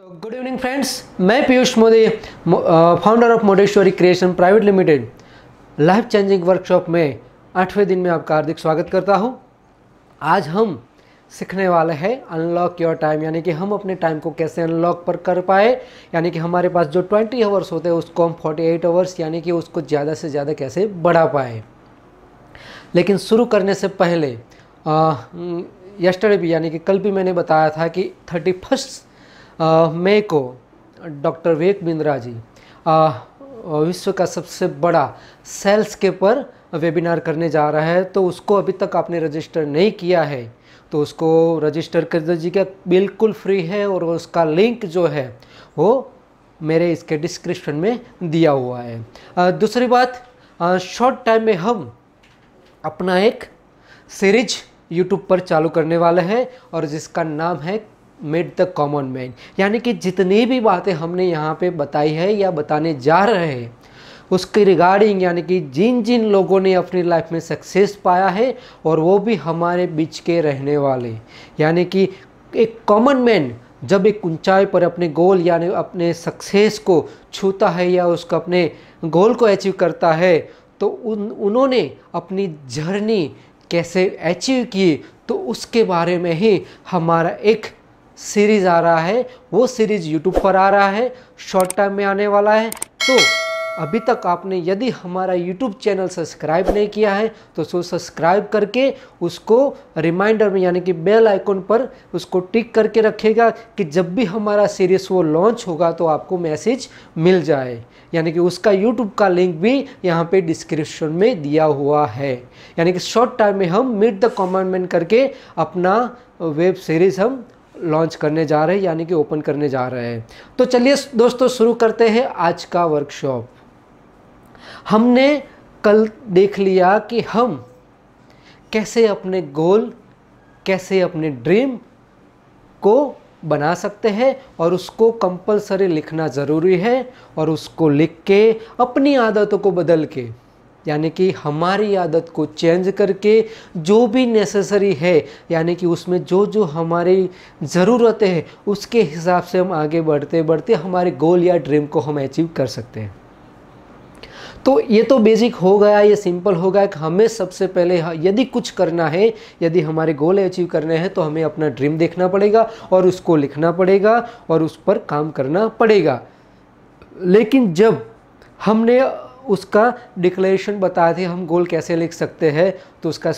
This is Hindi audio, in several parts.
तो गुड इवनिंग फ्रेंड्स मैं Piyush Modi founder of Modeshwari creation private limited life changing workshop में आठवें दिन में आपका हार्दिक स्वागत करता हूँ आज हम सीखने वाले हैं अनलॉक योर टाइम यानी कि हम अपने टाइम को कैसे अनलॉक पर कर पाए यानी कि हमारे पास जो 20 आवर्स होते हैं उसको हम 48 आवर्स यानी कि उसको ज़्यादा से ज़्यादा कैसे बढ़ा पाए लेकिन शुरू करने से पहले यस्टरडे हम्म, भी यानी कि कल भी मैंने बताया था कि थर्टी फर्स्ट मे को डॉक्टर विवेक बिंद्रा जी आ, विश्व का सबसे बड़ा सेल्स के पर वेबिनार करने जा रहा है तो उसको अभी तक आपने रजिस्टर नहीं किया है तो उसको रजिस्टर कर दीजिएगा बिल्कुल फ्री है और उसका लिंक जो है वो मेरे इसके डिस्क्रिप्शन में दिया हुआ है आ, दूसरी बात शॉर्ट टाइम में हम अपना एक सीरीज यूट्यूब पर चालू करने वाले हैं और जिसका नाम है मेड द कॉमन मैन यानी कि जितनी भी बातें हमने यहाँ पे बताई है या बताने जा रहे हैं उसके रिगार्डिंग यानी कि जिन जिन लोगों ने अपनी लाइफ में सक्सेस पाया है और वो भी हमारे बीच के रहने वाले यानी कि एक कॉमन मैन जब एक ऊंचाई पर अपने गोल यानी अपने सक्सेस को छूता है या उसको अपने गोल को अचीव करता है तो उन उन्होंने अपनी जर्नी कैसे अचीव की तो उसके बारे में ही हमारा एक सीरीज़ आ रहा है वो सीरीज़ यूट्यूब पर आ रहा है शॉर्ट टाइम में आने वाला है तो अभी तक आपने यदि हमारा यूट्यूब चैनल सब्सक्राइब नहीं किया है तो सो सब्सक्राइब करके उसको रिमाइंडर में यानी कि बेल आइकॉन पर उसको टिक करके रखेगा कि जब भी हमारा सीरीज़ वो लॉन्च होगा तो आपको मैसेज मिल जाए यानी कि उसका यूट्यूब का लिंक भी यहाँ पे डिस्क्रिप्शन में दिया हुआ है यानी कि शॉर्ट टाइम में हम मिट द कॉमनमैन करके अपना वेब सीरीज़ हम लॉन्च करने जा रहे हैं यानी कि ओपन करने जा रहे हैं तो चलिए दोस्तों शुरू करते हैं आज का वर्कशॉप हमने कल देख लिया कि हम कैसे अपने गोल कैसे अपने ड्रीम को बना सकते हैं और उसको कंपलसरी लिखना ज़रूरी है और उसको लिख के अपनी आदतों को बदल के यानी कि हमारी आदत को चेंज करके जो भी नेसेसरी है यानी कि उसमें जो जो हमारी ज़रूरतें हैं उसके हिसाब से हम आगे बढ़ते बढ़ते हमारे गोल या ड्रीम को हम अचीव कर सकते हैं तो ये तो बेसिक हो गया ये सिंपल हो गया कि हमें सबसे पहले यदि कुछ करना है यदि हमारे गोल अचीव करने हैं तो हमें अपना ड्रीम देखना पड़ेगा और उसको लिखना पड़ेगा और उस पर काम करना पड़ेगा लेकिन जब हमने उसका डिक्लेरेशन दें हम गोल कैसे लिख सकते हैं तो उसका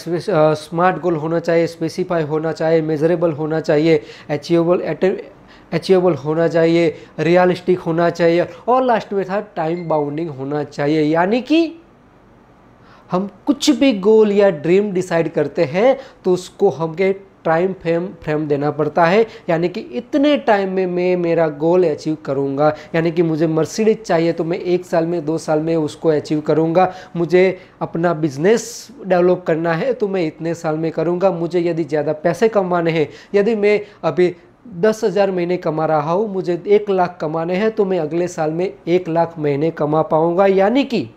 स्मार्ट गोल होना चाहिए स्पेसिफाई होना चाहिए मेजरेबल होना चाहिए अचीवेबल अचीवेबल होना चाहिए रियलिस्टिक होना चाहिए और लास्ट में था टाइम बाउंडिंग होना चाहिए यानी कि हम कुछ भी गोल या ड्रीम डिसाइड करते हैं तो उसको हम के टाइम फ्रेम फ्रेम देना पड़ता है यानी कि इतने टाइम में मैं मेरा गोल अचीव करूँगा यानी कि मुझे मर्सिडीज चाहिए तो मैं एक साल में दो साल में उसको अचीव करूँगा मुझे अपना बिजनेस डेवलप करना है तो मैं इतने साल में करूँगा मुझे यदि ज़्यादा पैसे कमाने हैं यदि मैं अभी दस हज़ार महीने कमा रहा हूँ मुझे एक लाख कमाने हैं तो मैं अगले साल में एक लाख महीने कमा पाऊँगा यानी कि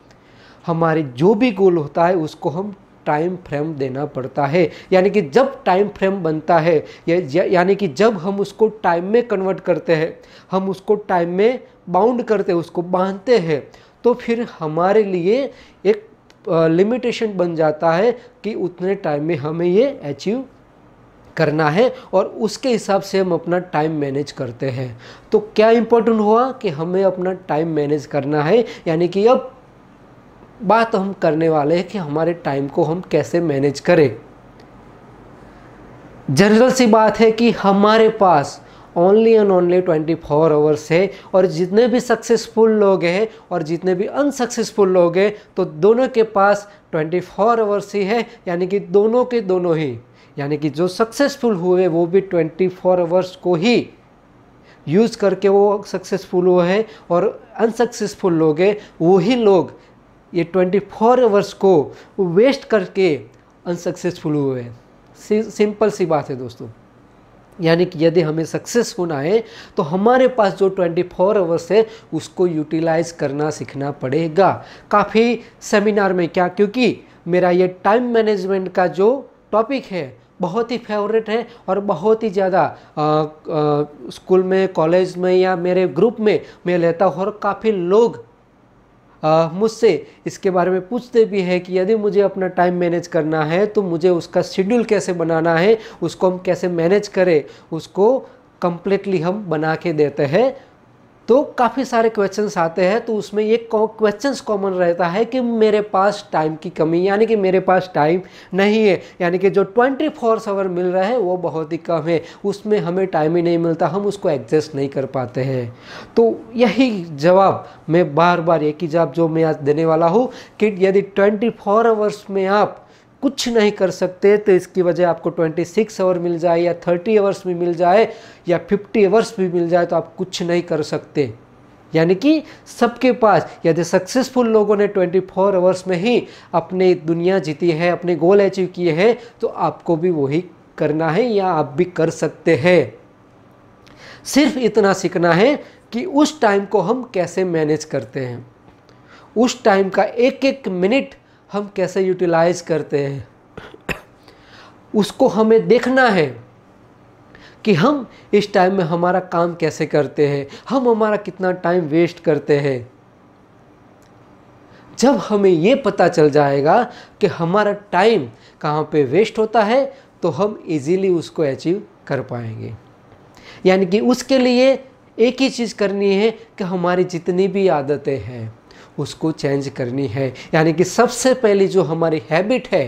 हमारे जो भी गोल होता है उसको हम टाइम फ्रेम देना पड़ता है यानी कि जब टाइम फ्रेम बनता है या, यानी कि जब हम उसको टाइम में कन्वर्ट करते हैं हम उसको टाइम में बाउंड करते हैं उसको बांधते हैं तो फिर हमारे लिए एक लिमिटेशन बन जाता है कि उतने टाइम में हमें ये अचीव करना है और उसके हिसाब से हम अपना टाइम मैनेज करते हैं तो क्या इम्पोर्टेंट हुआ कि हमें अपना टाइम मैनेज करना है यानी कि अब बात हम करने वाले हैं कि हमारे टाइम को हम कैसे मैनेज करें जनरल सी बात है कि हमारे पास only and only twenty four hours है और जितने भी सक्सेसफुल लोग हैं और जितने भी अनसक्सेसफुल लोग हैं तो दोनों के पास ट्वेंटी फोर आवर्स ही है यानी कि दोनों के दोनों ही यानी कि जो सक्सेसफुल हुए वो भी ट्वेंटी फोर आवर्स को ही यूज़ करके वो सक्सेसफुल हुए हैं और अनसक्सेसफुल लोग हैं वही लोग ये 24 फोर आवर्स को वेस्ट करके अनसक्सेसफुल हुए हैं सिंपल सी बात है दोस्तों यानी कि यदि हमें सक्सेस होना है तो हमारे पास जो 24 फोर आवर्स है उसको यूटिलाइज करना सीखना पड़ेगा काफ़ी सेमिनार में क्या क्योंकि मेरा ये टाइम मैनेजमेंट का जो टॉपिक है बहुत ही फेवरेट है और बहुत ही ज़्यादा स्कूल में कॉलेज में या मेरे ग्रुप में मैं लेता हूँ और काफ़ी लोग मुझसे इसके बारे में पूछते भी हैं कि यदि मुझे अपना टाइम मैनेज करना है तो मुझे उसका शेड्यूल कैसे बनाना है उसको हम कैसे मैनेज करें उसको कम्प्लीटली हम बना के देते हैं तो काफ़ी सारे क्वेश्चंस आते हैं तो उसमें ये क्वेश्चंस कॉमन रहता है कि मेरे पास टाइम की कमी यानी कि मेरे पास टाइम नहीं है यानी कि जो 24 फोर आवर मिल रहा है वो बहुत ही कम है उसमें हमें टाइम ही नहीं मिलता हम उसको एडजस्ट नहीं कर पाते हैं तो यही जवाब मैं बार बार एक ही जवाब जो मैं आज देने वाला हूँ कि यदि ट्वेंटी आवर्स में आप कुछ नहीं कर सकते तो इसकी वजह आपको 26 आवर मिल जाए या 30 आवर्स भी मिल जाए या 50 आवर्स भी मिल जाए तो आप कुछ नहीं कर सकते यानी कि सबके पास यदि सक्सेसफुल लोगों ने 24 आवर्स में ही अपनी दुनिया जीती है अपने गोल अचीव किए हैं तो आपको भी वही करना है या आप भी कर सकते हैं सिर्फ इतना सीखना है कि उस टाइम को हम कैसे मैनेज करते हैं उस टाइम का एक एक मिनट हम कैसे यूटिलाइज करते हैं उसको हमें देखना है कि हम इस टाइम में हमारा काम कैसे करते हैं हम हमारा कितना टाइम वेस्ट करते हैं जब हमें ये पता चल जाएगा कि हमारा टाइम कहाँ पे वेस्ट होता है तो हम इजीली उसको अचीव कर पाएंगे यानी कि उसके लिए एक ही चीज़ करनी है कि हमारी जितनी भी आदतें हैं उसको चेंज करनी है यानी कि सबसे पहले जो हमारी हैबिट है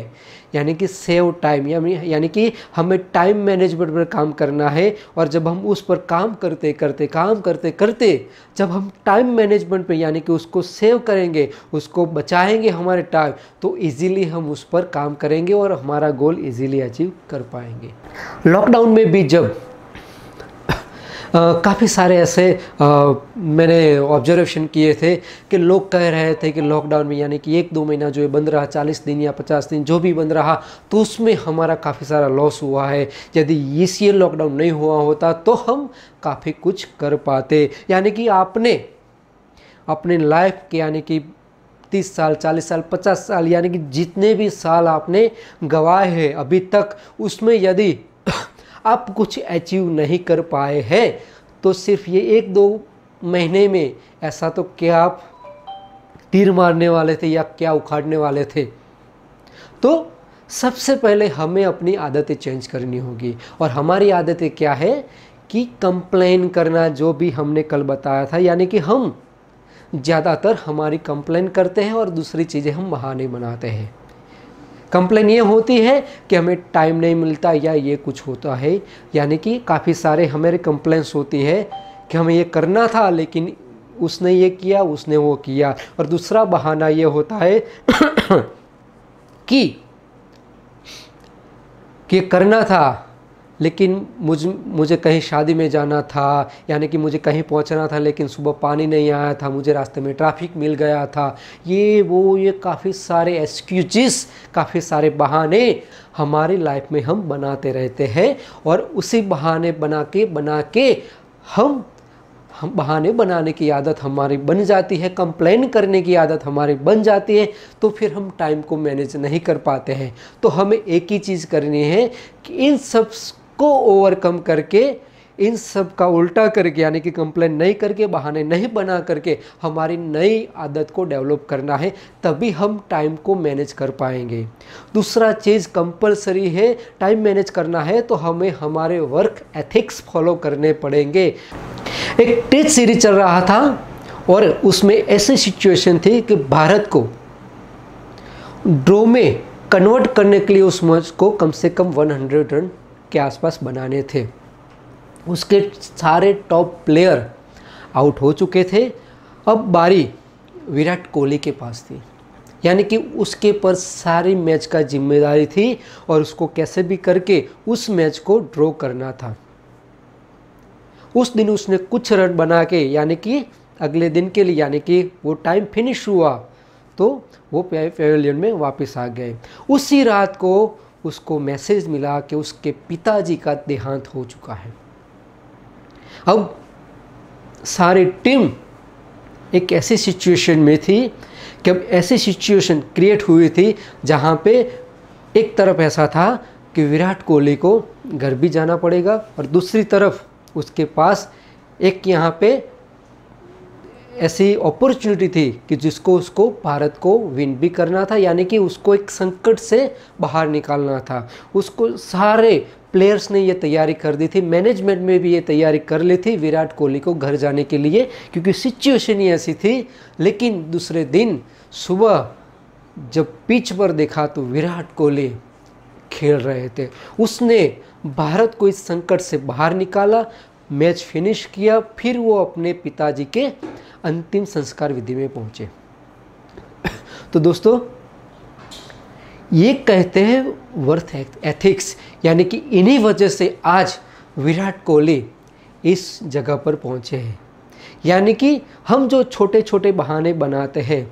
यानी कि सेव टाइम यानी कि हमें टाइम मैनेजमेंट पर काम करना है और जब हम उस पर काम करते करते काम करते करते जब हम टाइम मैनेजमेंट पे यानी कि उसको सेव करेंगे उसको बचाएंगे हमारे टाइम तो इजीली हम उस पर काम करेंगे और हमारा गोल इजीली अचीव कर पाएंगे लॉकडाउन में भी जब काफ़ी सारे ऐसे आ, मैंने ऑब्जर्वेशन किए थे कि लोग कह रहे थे कि लॉकडाउन में यानी कि एक दो महीना जो है बंद रहा चालीस दिन या पचास दिन जो भी बंद रहा तो उसमें हमारा काफ़ी सारा लॉस हुआ है यदि इस ये लॉकडाउन नहीं हुआ होता तो हम काफ़ी कुछ कर पाते यानी कि आपने अपने लाइफ के यानी कि तीस साल चालीस साल पचास साल यानी कि जितने भी साल आपने गवाए हैं अभी तक उसमें यदि आप कुछ अचीव नहीं कर पाए हैं तो सिर्फ ये एक दो महीने में ऐसा तो क्या आप तीर मारने वाले थे या क्या उखाड़ने वाले थे तो सबसे पहले हमें अपनी आदतें चेंज करनी होगी और हमारी आदतें क्या है कि कंप्लेन करना जो भी हमने कल बताया था यानी कि हम ज़्यादातर हमारी कंप्लेन करते हैं और दूसरी चीज़ें हम बहाने बनाते हैं कंप्लेन ये होती है कि हमें टाइम नहीं मिलता या ये कुछ होता है यानी कि काफ़ी सारे हमारे कंप्लेंस होती हैं कि हमें ये करना था लेकिन उसने ये किया उसने वो किया और दूसरा बहाना ये होता है कि, कि करना था लेकिन मुझ मुझे कहीं शादी में जाना था यानी कि मुझे कहीं पहुंचना था लेकिन सुबह पानी नहीं आया था मुझे रास्ते में ट्रैफिक मिल गया था ये वो ये काफ़ी सारे एक्सक्यूजेस काफ़ी सारे बहाने हमारी लाइफ में हम बनाते रहते हैं और उसी बहाने बना के बना के हम हम बहाने बनाने की आदत हमारी बन जाती है कंप्लेन करने की आदत हमारी बन जाती है तो फिर हम टाइम को मैनेज नहीं कर पाते हैं तो हमें एक ही चीज़ करनी है कि इन सब इसको ओवरकम करके इन सब का उल्टा करके यानी कि कंप्लेन नहीं करके बहाने नहीं बना करके हमारी नई आदत को डेवलप करना है तभी हम टाइम को मैनेज कर पाएंगे दूसरा चीज़ कंपलसरी है टाइम मैनेज करना है तो हमें हमारे वर्क एथिक्स फॉलो करने पड़ेंगे एक टेस्ट सीरीज चल रहा था और उसमें ऐसी सिचुएशन थी कि भारत को ड्रो में कन्वर्ट करने के लिए उस मच को कम से कम 100 रन के आसपास बनाने थे उसके सारे टॉप प्लेयर आउट हो चुके थे अब बारी विराट कोहली के पास थी यानी कि उसके पर सारी मैच का जिम्मेदारी थी और उसको कैसे भी करके उस मैच को ड्रॉ करना था उस दिन उसने कुछ रन बना के यानी कि अगले दिन के लिए यानी कि वो टाइम फिनिश हुआ तो वो पेवेलियन में वापस आ गए उसी रात को उसको मैसेज मिला कि उसके पिताजी का देहांत हो चुका है अब सारी टीम एक ऐसी सिचुएशन में थी कि अब ऐसी सिचुएशन क्रिएट हुई थी जहाँ पे एक तरफ ऐसा था कि विराट कोहली को घर भी जाना पड़ेगा और दूसरी तरफ उसके पास एक यहाँ पे ऐसी अपॉर्चुनिटी थी कि जिसको उसको भारत को विन भी करना था यानी कि उसको एक संकट से बाहर निकालना था उसको सारे प्लेयर्स ने ये तैयारी कर दी थी मैनेजमेंट में भी ये तैयारी कर ली थी विराट कोहली को घर जाने के लिए क्योंकि सिचुएशन ही ऐसी थी लेकिन दूसरे दिन सुबह जब पिच पर देखा तो विराट कोहली खेल रहे थे उसने भारत को इस संकट से बाहर निकाला मैच फिनिश किया फिर वो अपने पिताजी के अंतिम संस्कार विधि में पहुँचे तो दोस्तों ये कहते हैं वर्थ एथिक्स यानी कि इन्हीं वजह से आज विराट कोहली इस जगह पर पहुँचे हैं यानी कि हम जो छोटे छोटे बहाने बनाते हैं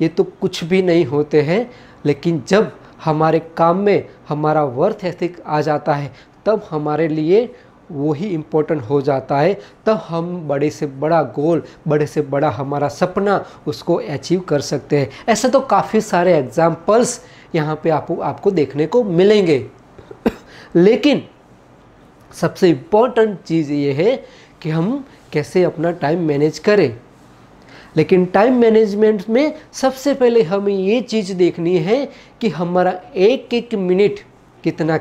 ये तो कुछ भी नहीं होते हैं लेकिन जब हमारे काम में हमारा वर्थ एथिक आ जाता है तब हमारे लिए वो ही इम्पोर्टेंट हो जाता है तब हम बड़े से बड़ा गोल बड़े से बड़ा हमारा सपना उसको अचीव कर सकते हैं ऐसे तो काफ़ी सारे एग्ज़ाम्पल्स यहाँ पे आपको आपको देखने को मिलेंगे लेकिन सबसे इम्पोर्टेंट चीज़ ये है कि हम कैसे अपना टाइम मैनेज करें लेकिन टाइम मैनेजमेंट में सबसे पहले हमें ये चीज़ देखनी है कि हमारा एक एक मिनट कितना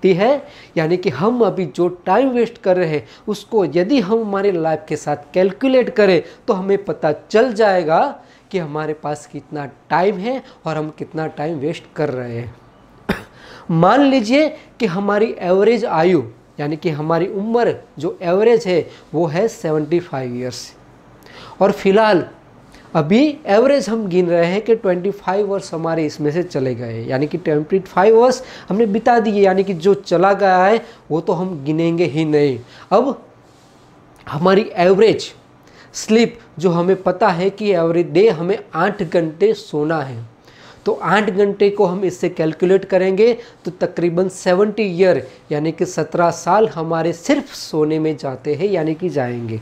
सकती है यानी कि हम अभी जो टाइम वेस्ट कर रहे हैं उसको यदि हम हमारे लाइफ के साथ कैलकुलेट करें तो हमें पता चल जाएगा कि हमारे पास कितना टाइम है और हम कितना टाइम वेस्ट कर रहे हैं मान लीजिए कि हमारी एवरेज आयु यानी कि हमारी उम्र जो एवरेज है वो है सेवेंटी फाइव ईयर्स और फिलहाल अभी एवरेज हम गिन रहे हैं कि 25 वर्ष हमारे इसमें से चले गए यानी कि 25 वर्ष हमने बिता दिए यानी कि जो चला गया है वो तो हम गिनेंगे ही नहीं अब हमारी एवरेज स्लीप जो हमें पता है कि एवरेज डे हमें आठ घंटे सोना है तो आठ घंटे को हम इससे कैलकुलेट करेंगे तो तकरीबन सेवेंटी ईयर यानी कि सत्रह साल हमारे सिर्फ सोने में जाते हैं यानी कि जाएंगे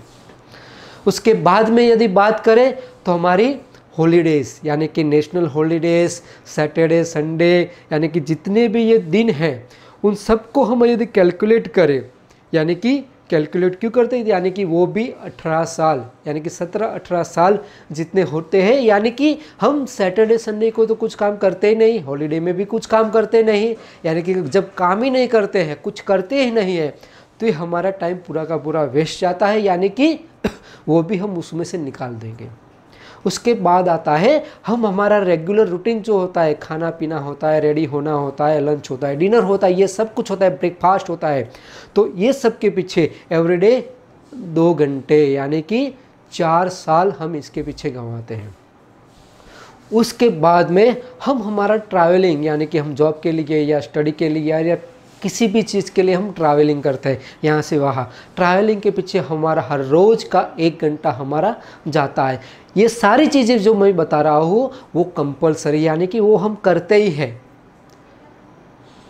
उसके बाद में यदि बात करें तो हमारी हॉलीडेज़ यानी कि नेशनल हॉलीडेज़ सैटरडे संडे यानी कि जितने भी ये दिन हैं उन सबको हम यदि कैलकुलेट करें यानी कि कैलकुलेट क्यों करते हैं यानी कि वो भी 18 साल यानी कि 17-18 साल जितने होते हैं यानी कि हम सैटरडे संडे को तो कुछ काम करते ही नहीं हॉलीडे में भी कुछ काम करते नहीं यानी कि जब काम ही नहीं करते हैं कुछ करते ही नहीं है तो ये हमारा टाइम पूरा का पूरा वेस्ट जाता है यानी कि वो भी हम उसमें से निकाल देंगे उसके बाद आता है हम हमारा रेगुलर रूटीन जो होता है खाना पीना होता है रेडी होना होता है लंच होता है डिनर होता है ये सब कुछ होता है ब्रेकफास्ट होता है तो ये सब के पीछे एवरीडे दो घंटे यानी कि चार साल हम इसके पीछे गंवाते हैं उसके बाद में हम हमारा ट्रैवलिंग यानी कि हम जॉब के लिए या स्टडी के लिए या किसी भी चीज़ के लिए हम ट्रैवलिंग करते हैं यहाँ से वहाँ ट्रैवलिंग के पीछे हमारा हर रोज़ का एक घंटा हमारा जाता है ये सारी चीज़ें जो मैं बता रहा हूँ वो कंपलसरी यानी कि वो हम करते ही हैं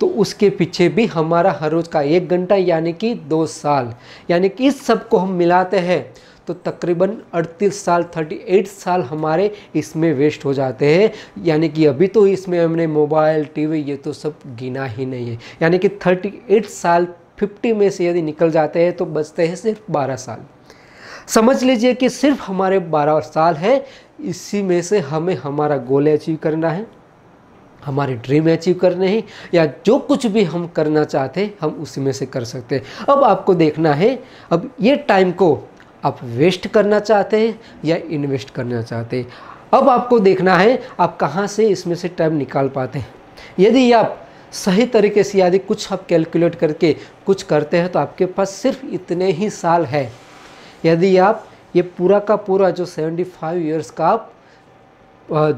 तो उसके पीछे भी हमारा हर रोज़ का एक घंटा यानी कि दो साल यानी कि इस सब को हम मिलाते हैं तो तकरीबन 38 साल 38 साल हमारे इसमें वेस्ट हो जाते हैं यानी कि अभी तो इसमें हमने मोबाइल टीवी ये तो सब गिना ही नहीं है यानी कि 38 साल 50 में से यदि निकल जाते हैं तो बचते हैं सिर्फ 12 साल समझ लीजिए कि सिर्फ हमारे 12 साल है इसी में से हमें हमारा गोल अचीव करना है हमारे ड्रीम अचीव करने हैं या जो कुछ भी हम करना चाहते हैं हम उसी में से कर सकते हैं अब आपको देखना है अब ये टाइम को आप वेस्ट करना चाहते हैं या इन्वेस्ट करना चाहते हैं अब आपको देखना है आप कहाँ से इसमें से टाइम निकाल पाते हैं यदि आप सही तरीके से यदि कुछ आप कैलकुलेट करके कुछ करते हैं तो आपके पास सिर्फ इतने ही साल है यदि आप ये पूरा का पूरा जो 75 फाइव ईयर्स का आप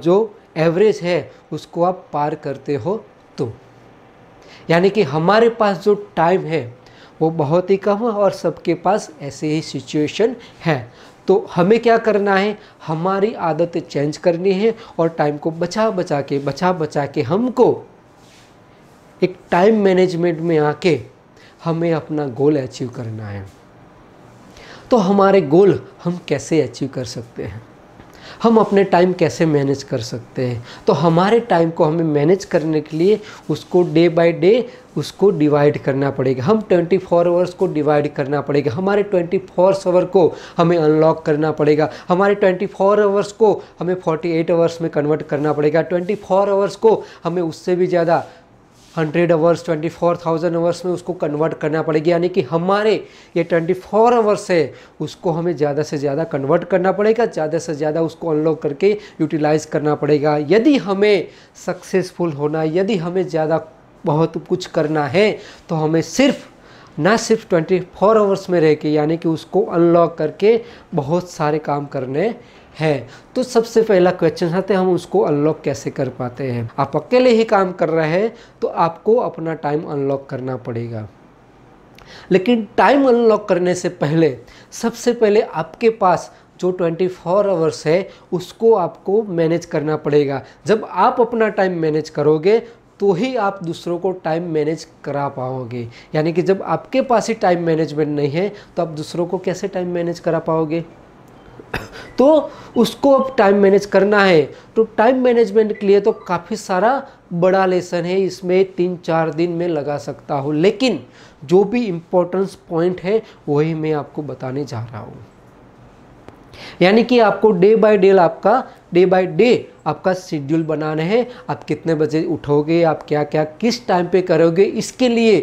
जो एवरेज है उसको आप पार करते हो तो यानी कि हमारे पास जो टाइम है वो बहुत ही कम है और सबके पास ऐसे ही सिचुएशन है तो हमें क्या करना है हमारी आदत चेंज करनी है और टाइम को बचा बचा के बचा बचा के हमको एक टाइम मैनेजमेंट में आके हमें अपना गोल अचीव करना है तो हमारे गोल हम कैसे अचीव कर सकते हैं हम अपने टाइम कैसे मैनेज कर सकते हैं तो हमारे टाइम को हमें मैनेज करने के लिए उसको डे बाय डे उसको डिवाइड करना पड़ेगा हम 24 फोर आवर्स को डिवाइड करना पड़ेगा हमारे 24 फोर आवर को हमें अनलॉक करना पड़ेगा हमारे 24 फोर आवर्स को हमें 48 आवर्स में कन्वर्ट करना पड़ेगा 24 फोर आवर्स को हमें उससे भी ज़्यादा hundred hours twenty four thousand hours में उसको कन्वर्ट करना पड़ेगा यानी कि हमारे ये ट्वेंटी फोर आवर्स है उसको हमें ज़्यादा से ज़्यादा कन्वर्ट करना पड़ेगा ज़्यादा से ज़्यादा उसको अनलॉक करके यूटिलाइज़ करना पड़ेगा यदि हमें सक्सेसफुल होना यदि हमें ज़्यादा बहुत कुछ करना है तो हमें सिर्फ ना सिर्फ 24 फोर आवर्स में रह के यानी कि उसको अनलॉक करके बहुत सारे काम करने हैं तो सबसे पहला क्वेश्चन आते हम उसको अनलॉक कैसे कर पाते हैं आप अकेले ही काम कर रहे हैं तो आपको अपना टाइम अनलॉक करना पड़ेगा लेकिन टाइम अनलॉक करने से पहले सबसे पहले आपके पास जो 24 फोर आवर्स है उसको आपको मैनेज करना पड़ेगा जब आप अपना टाइम मैनेज करोगे तो ही आप दूसरों को टाइम मैनेज करा पाओगे यानी कि जब आपके पास ही टाइम मैनेजमेंट नहीं है तो आप दूसरों को कैसे टाइम मैनेज करा पाओगे तो उसको अब टाइम मैनेज करना है तो टाइम मैनेजमेंट के लिए तो काफ़ी सारा बड़ा लेसन है इसमें तीन चार दिन में लगा सकता हूँ लेकिन जो भी इम्पोर्टेंस पॉइंट है वही मैं आपको बताने जा रहा हूँ यानी कि आपको डे बाय डे आपका डे बाय डे आपका शेड्यूल बनाना है आप कितने बजे उठोगे आप क्या क्या किस टाइम पे करोगे इसके लिए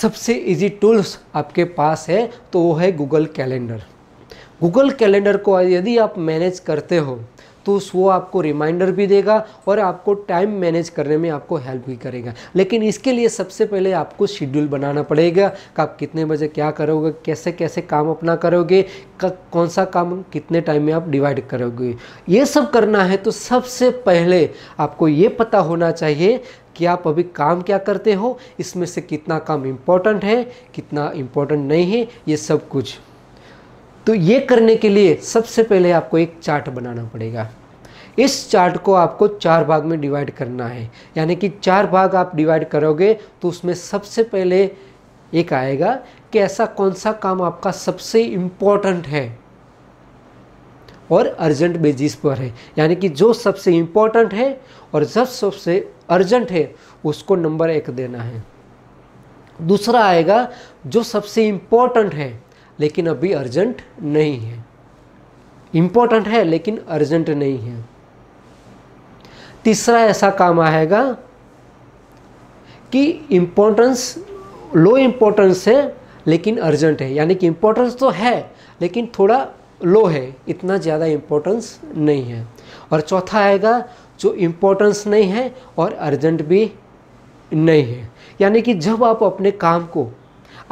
सबसे इजी टूल्स आपके पास है तो वो है गूगल कैलेंडर गूगल कैलेंडर को यदि आप मैनेज करते हो तो वो आपको रिमाइंडर भी देगा और आपको टाइम मैनेज करने में आपको हेल्प भी करेगा लेकिन इसके लिए सबसे पहले आपको शेड्यूल बनाना पड़ेगा कि आप कितने बजे क्या करोगे कैसे कैसे काम अपना करोगे कौन सा काम कितने टाइम में आप डिवाइड करोगे ये सब करना है तो सबसे पहले आपको ये पता होना चाहिए कि आप अभी काम क्या करते हो इसमें से कितना काम इम्पोर्टेंट है कितना इम्पोर्टेंट नहीं है ये सब कुछ तो ये करने के लिए सबसे पहले आपको एक चार्ट बनाना पड़ेगा इस चार्ट को आपको चार भाग में डिवाइड करना है यानी कि चार भाग आप डिवाइड करोगे तो उसमें सबसे पहले एक आएगा कि ऐसा कौन सा काम आपका सबसे इम्पोर्टेंट है और अर्जेंट बेसिस पर है यानी कि जो सबसे इम्पोर्टेंट है और जब सबसे अर्जेंट है उसको नंबर एक देना है दूसरा आएगा जो सबसे इम्पोर्टेंट है लेकिन अभी अर्जेंट नहीं है इम्पोर्टेंट है लेकिन अर्जेंट नहीं है तीसरा ऐसा काम आएगा कि इम्पोर्टेंस लो इम्पोर्टेंस है लेकिन अर्जेंट है यानी कि इम्पोर्टेंस तो है लेकिन थोड़ा लो है इतना ज़्यादा इम्पोर्टेंस नहीं है और चौथा आएगा जो इम्पोर्टेंस नहीं है और अर्जेंट भी नहीं है यानी कि जब आप अपने काम को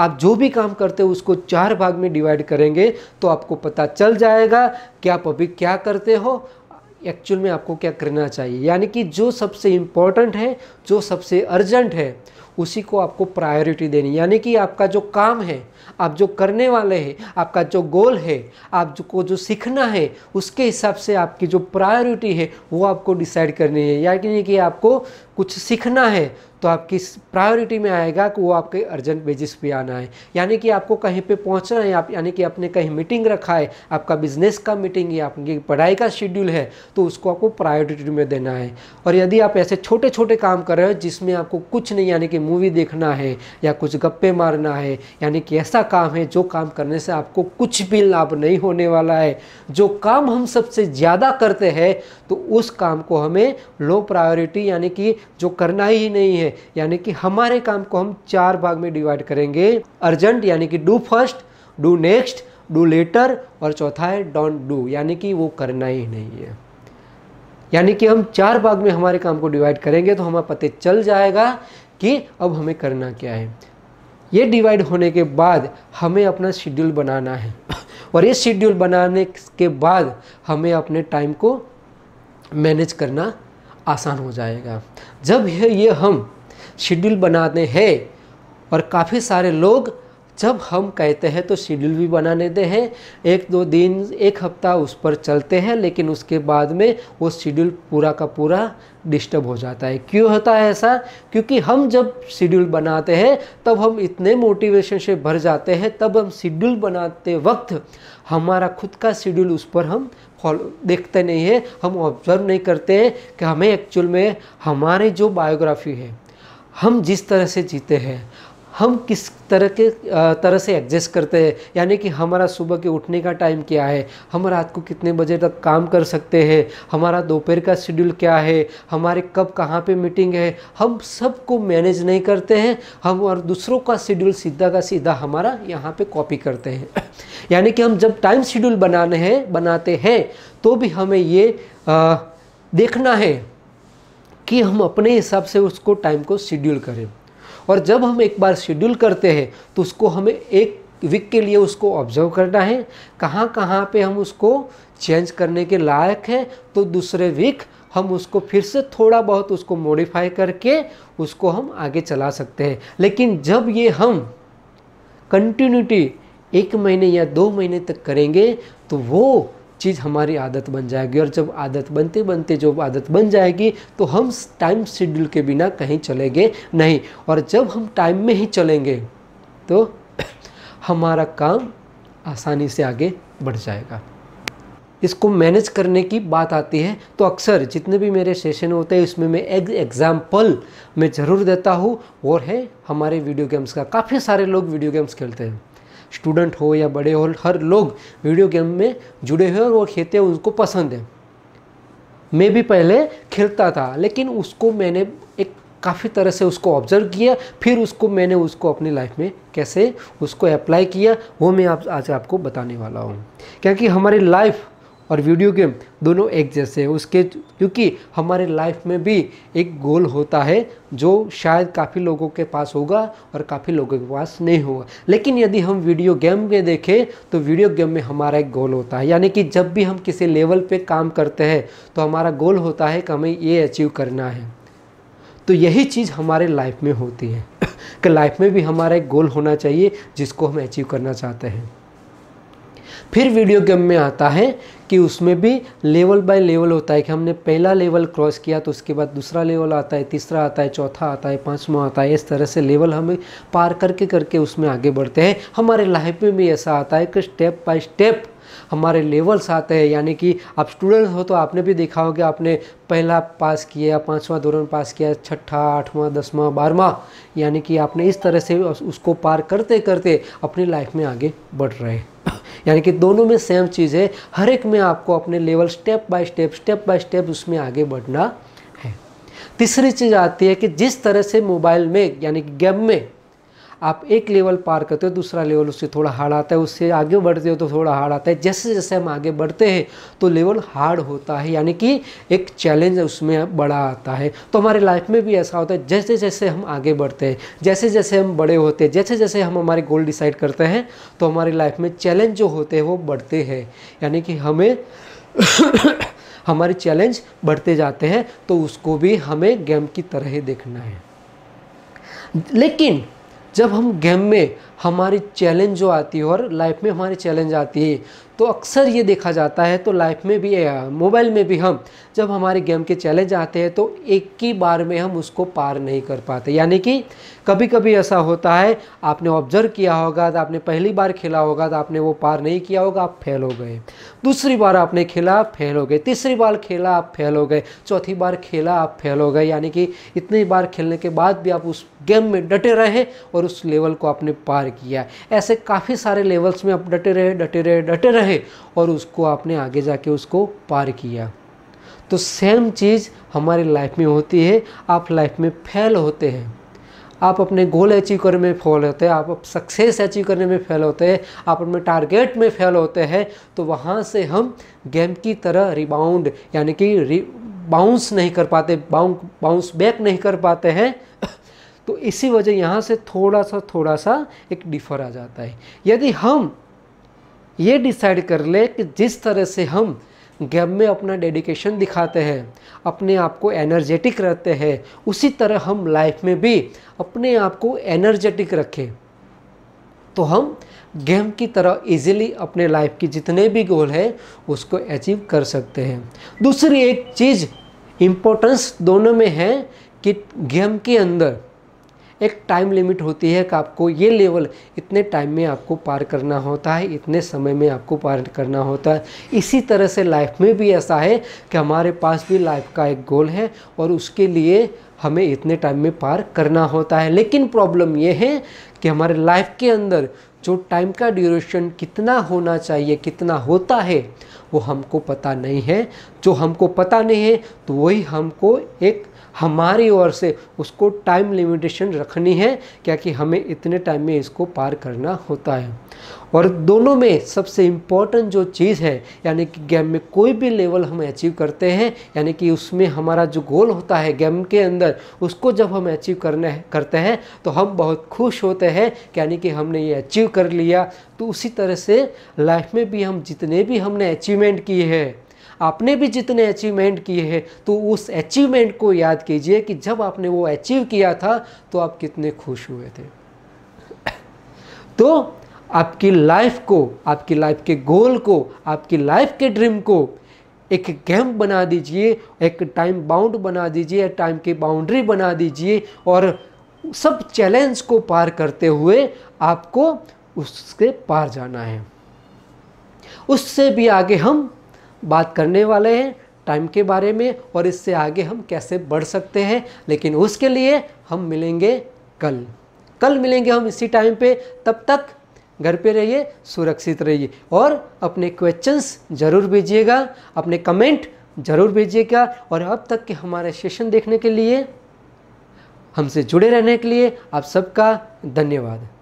आप जो भी काम करते हो उसको चार भाग में डिवाइड करेंगे तो आपको पता चल जाएगा कि आप अभी क्या करते हो एक्चुअल में आपको क्या करना चाहिए यानी कि जो सबसे इम्पॉर्टेंट है जो सबसे अर्जेंट है उसी को आपको प्रायोरिटी देनी यानी कि आपका जो काम है आप जो करने वाले हैं आपका जो गोल है आप जो को जो सीखना है उसके हिसाब से आपकी जो प्रायोरिटी है वो आपको डिसाइड करनी है यानी कि आपको कुछ सीखना है तो आपकी प्रायोरिटी में आएगा कि वो आपके अर्जेंट बेसिस पे आना है यानी कि आपको कहीं पे पहुंचना है आप यानी कि आपने कहीं मीटिंग रखा है आपका बिजनेस का मीटिंग है आपकी पढ़ाई का शेड्यूल है तो उसको आपको प्रायोरिटी में देना है और यदि आप ऐसे छोटे छोटे काम कर रहे हो जिसमें आपको कुछ नहीं यानी कि मूवी देखना है या कुछ गप्पे मारना है यानी कि ऐसा काम है जो काम करने से आपको कुछ भी लाभ नहीं होने वाला है जो काम हम सबसे ज़्यादा करते हैं तो उस काम को हमें लो प्रायोरिटी यानी कि जो करना ही नहीं है यानी कि हमारे काम को हम चार भाग में डिवाइड करेंगे अर्जेंट यानी कि do first do next do later और चौथा है डोंट डू यानी कि वो करना ही नहीं है यानी कि हम चार भाग में हमारे काम को डिवाइड करेंगे तो हमारा पते चल जाएगा कि अब हमें करना क्या है ये डिवाइड होने के बाद हमें अपना शेड्यूल बनाना है और ये शेड्यूल बनाने के बाद हमें अपने टाइम को मैनेज करना आसान हो जाएगा जब ये हम शेड्यूल बनाने हैं और काफ़ी सारे लोग जब हम कहते हैं तो शेड्यूल भी बनाने दे हैं एक दो दिन एक हफ्ता उस पर चलते हैं लेकिन उसके बाद में वो शेड्यूल पूरा का पूरा डिस्टर्ब हो जाता है क्यों होता है ऐसा क्योंकि हम जब शेड्यूल बनाते हैं तब हम इतने मोटिवेशन से भर जाते हैं तब हम शेड्यूल बनाते वक्त हमारा खुद का शेड्यूल उस पर हम फॉलो देखते नहीं हैं हम ऑब्जर्व नहीं करते हैं कि हमें एक्चुअल में हमारे जो बायोग्राफी है हम जिस तरह से जीते हैं हम किस तरह के तरह से एडजस्ट करते हैं यानी कि हमारा सुबह के उठने का टाइम क्या है हम रात को कितने बजे तक काम कर सकते हैं हमारा दोपहर का शेड्यूल क्या है हमारे कब कहाँ पे मीटिंग है हम सबको मैनेज नहीं करते हैं हम और दूसरों का शेड्यूल सीधा का सीधा हमारा यहाँ पे कॉपी करते हैं यानी कि हम जब टाइम शेड्यूल बनाने हैं बनाते हैं तो भी हमें ये आ, देखना है कि हम अपने हिसाब से उसको टाइम को शेड्यूल करें और जब हम एक बार शेड्यूल करते हैं तो उसको हमें एक वीक के लिए उसको ऑब्जर्व करना है कहाँ कहाँ पे हम उसको चेंज करने के लायक हैं तो दूसरे वीक हम उसको फिर से थोड़ा बहुत उसको मॉडिफाई करके उसको हम आगे चला सकते हैं लेकिन जब ये हम कंटिन्यूटी एक महीने या दो महीने तक करेंगे तो वो चीज़ हमारी आदत बन जाएगी और जब आदत बनते बनते जब आदत बन जाएगी तो हम टाइम शेड्यूल के बिना कहीं चलेंगे नहीं और जब हम टाइम में ही चलेंगे तो हमारा काम आसानी से आगे बढ़ जाएगा इसको मैनेज करने की बात आती है तो अक्सर जितने भी मेरे सेशन होते हैं उसमें मैं एक एग्ज़ाम्पल मैं ज़रूर देता हूँ और है हमारे वीडियो गेम्स का काफ़ी सारे लोग वीडियो गेम्स खेलते हैं स्टूडेंट हो या बड़े हो हर लोग वीडियो गेम में जुड़े हुए और वो खेलते हैं उनको पसंद है मैं भी पहले खेलता था लेकिन उसको मैंने एक काफ़ी तरह से उसको ऑब्जर्व किया फिर उसको मैंने उसको अपनी लाइफ में कैसे उसको अप्लाई किया वो मैं आप आज आपको बताने वाला हूँ क्योंकि हमारी लाइफ और वीडियो गेम दोनों एक जैसे हैं उसके क्योंकि हमारे लाइफ में भी एक गोल होता है जो शायद काफ़ी लोगों के पास होगा और काफ़ी लोगों के पास नहीं होगा लेकिन यदि हम वीडियो गेम में देखें तो वीडियो गेम में हमारा एक गोल होता है यानी कि जब भी हम किसी लेवल पे काम करते हैं तो हमारा गोल होता है कि हमें ये अचीव करना है तो यही चीज़ हमारे लाइफ में होती है कि लाइफ में भी हमारा एक गोल होना चाहिए जिसको हम अचीव करना चाहते हैं फिर वीडियो गेम में आता है कि उसमें भी लेवल बाय लेवल होता है कि हमने पहला लेवल क्रॉस किया तो उसके बाद दूसरा लेवल आता है तीसरा आता है चौथा आता है पाँचवा आता है इस तरह से लेवल हमें पार करके करके उसमें आगे बढ़ते हैं हमारे लाइफ में भी ऐसा आता है कि स्टेप बाय स्टेप हमारे लेवल्स आते हैं यानी कि आप स्टूडेंट्स हो तो आपने भी देखा हो कि आपने पहला पास किया पाँचवा दौरान पास किया छठा आठवां दसवां बारहवां यानी कि आपने इस तरह से उसको पार करते करते अपनी लाइफ में आगे बढ़ रहे हैं यानी कि दोनों में सेम चीज़ है हर एक में आपको अपने level step by step step by step उसमें आगे बढ़ना है तीसरी चीज़ आती है कि जिस तरह से मोबाइल में यानी कि गेम में आप एक लेवल पार करते हो दूसरा लेवल उससे थोड़ा हार्ड आता है उससे आगे बढ़ते हो तो थोड़ा हार्ड आता है जैसे जैसे हम आगे बढ़ते हैं तो लेवल हार्ड होता है यानी कि एक चैलेंज उसमें बड़ा आता है तो हमारे लाइफ में भी ऐसा होता है जैसे जैसे हम आगे बढ़ते हैं जैसे जैसे हम बड़े होते हैं जैसे जैसे हम हमारे गोल डिसाइड करते हैं तो हमारी लाइफ में चैलेंज जो होते हैं वो बढ़ते हैं यानी कि हमें हमारे चैलेंज बढ़ते जाते हैं तो उसको भी हमें गेम की तरह देखना है लेकिन जब हम गेम में हमारी चैलेंज जो आती है और लाइफ में हमारी चैलेंज आती है तो अक्सर ये देखा जाता है तो लाइफ में भी मोबाइल में भी हम जब हमारे गेम के चैलेंज आते हैं तो एक ही बार में हम उसको पार नहीं कर पाते यानी कि कभी कभी ऐसा होता है आपने ऑब्जर्व किया होगा तो आपने पहली बार खेला होगा तो आपने वो पार नहीं किया होगा आप फेल हो गए दूसरी बार आपने खेला आप फेल हो गए तीसरी बार खेला आप फेल हो गए चौथी बार खेला आप फेल हो गए यानी कि इतनी बार खेलने के बाद भी आप उस गेम में डटे रहे और उस लेवल को आपने पार किया ऐसे काफ़ी सारे लेवल्स में आप डटे रहे डटे रहे डटे रहे किया है और उसको आपने आगे जाके उसको पार किया तो सेम चीज़ हमारे लाइफ में होती है आप लाइफ में फेल होते हैं आप अपने गोल अचीव करने में फेल होते हैं आप सक्सेस अचीव करने में फेल होते हैं आप अपने टारगेट में फेल होते हैं तो वहाँ से हम गेम की तरह रिबाउंड यानी कि बाउंस नहीं कर पाते बाउंस बाउंस बैक नहीं कर पाते हैं तो इसी वजह यहाँ से थोड़ा सा थोड़ा सा एक डिफर आ जाता है यदि हम ये डिसाइड कर ले कि जिस तरह से हम गेम में अपना डेडिकेशन दिखाते हैं अपने आप को एनर्जेटिक रहते हैं उसी तरह हम लाइफ में भी अपने आप को एनर्जेटिक रखें तो हम गेम की तरह इजीली अपने लाइफ की जितने भी गोल है उसको अचीव कर सकते हैं दूसरी एक चीज़ इम्पोर्टेंस दोनों में है कि गेम के अंदर एक टाइम लिमिट होती है कि आपको ये लेवल इतने टाइम में आपको पार करना होता है इतने समय में आपको पार करना होता है इसी तरह से लाइफ में भी ऐसा है कि हमारे पास भी लाइफ का एक गोल है और उसके लिए हमें इतने टाइम में पार करना होता है लेकिन प्रॉब्लम ये है कि हमारे लाइफ के अंदर जो टाइम का ड्यूरेशन कितना होना चाहिए कितना होता है वो हमको पता नहीं है जो हमको पता नहीं है तो वही हमको एक हमारी ओर से उसको टाइम लिमिटेशन रखनी है क्या कि हमें इतने टाइम में इसको पार करना होता है और दोनों में सबसे इम्पॉर्टेंट जो चीज़ है यानी कि गेम में कोई भी लेवल हम अचीव करते हैं यानी कि उसमें हमारा जो गोल होता है गेम के अंदर उसको जब हम अचीव करने करते हैं तो हम बहुत खुश होते हैं यानी कि हमने ये अचीव कर लिया तो उसी तरह से लाइफ में भी हम जितने भी हमने अचीवमेंट किए हैं आपने भी जितने अचीवमेंट किए हैं तो उस अचीवमेंट को याद कीजिए कि जब आपने वो अचीव किया था तो आप कितने खुश हुए थे तो आपकी लाइफ को आपकी लाइफ के गोल को आपकी लाइफ के ड्रीम को एक गेम बना दीजिए एक टाइम बाउंड बना दीजिए टाइम की बाउंड्री बना दीजिए और सब चैलेंज को पार करते हुए आपको उसके पार जाना है उससे भी आगे हम बात करने वाले हैं टाइम के बारे में और इससे आगे हम कैसे बढ़ सकते हैं लेकिन उसके लिए हम मिलेंगे कल कल मिलेंगे हम इसी टाइम पे तब तक घर पे रहिए सुरक्षित रहिए और अपने क्वेश्चंस ज़रूर भेजिएगा अपने कमेंट ज़रूर भेजिएगा और अब तक के हमारे सेशन देखने के लिए हमसे जुड़े रहने के लिए आप सबका धन्यवाद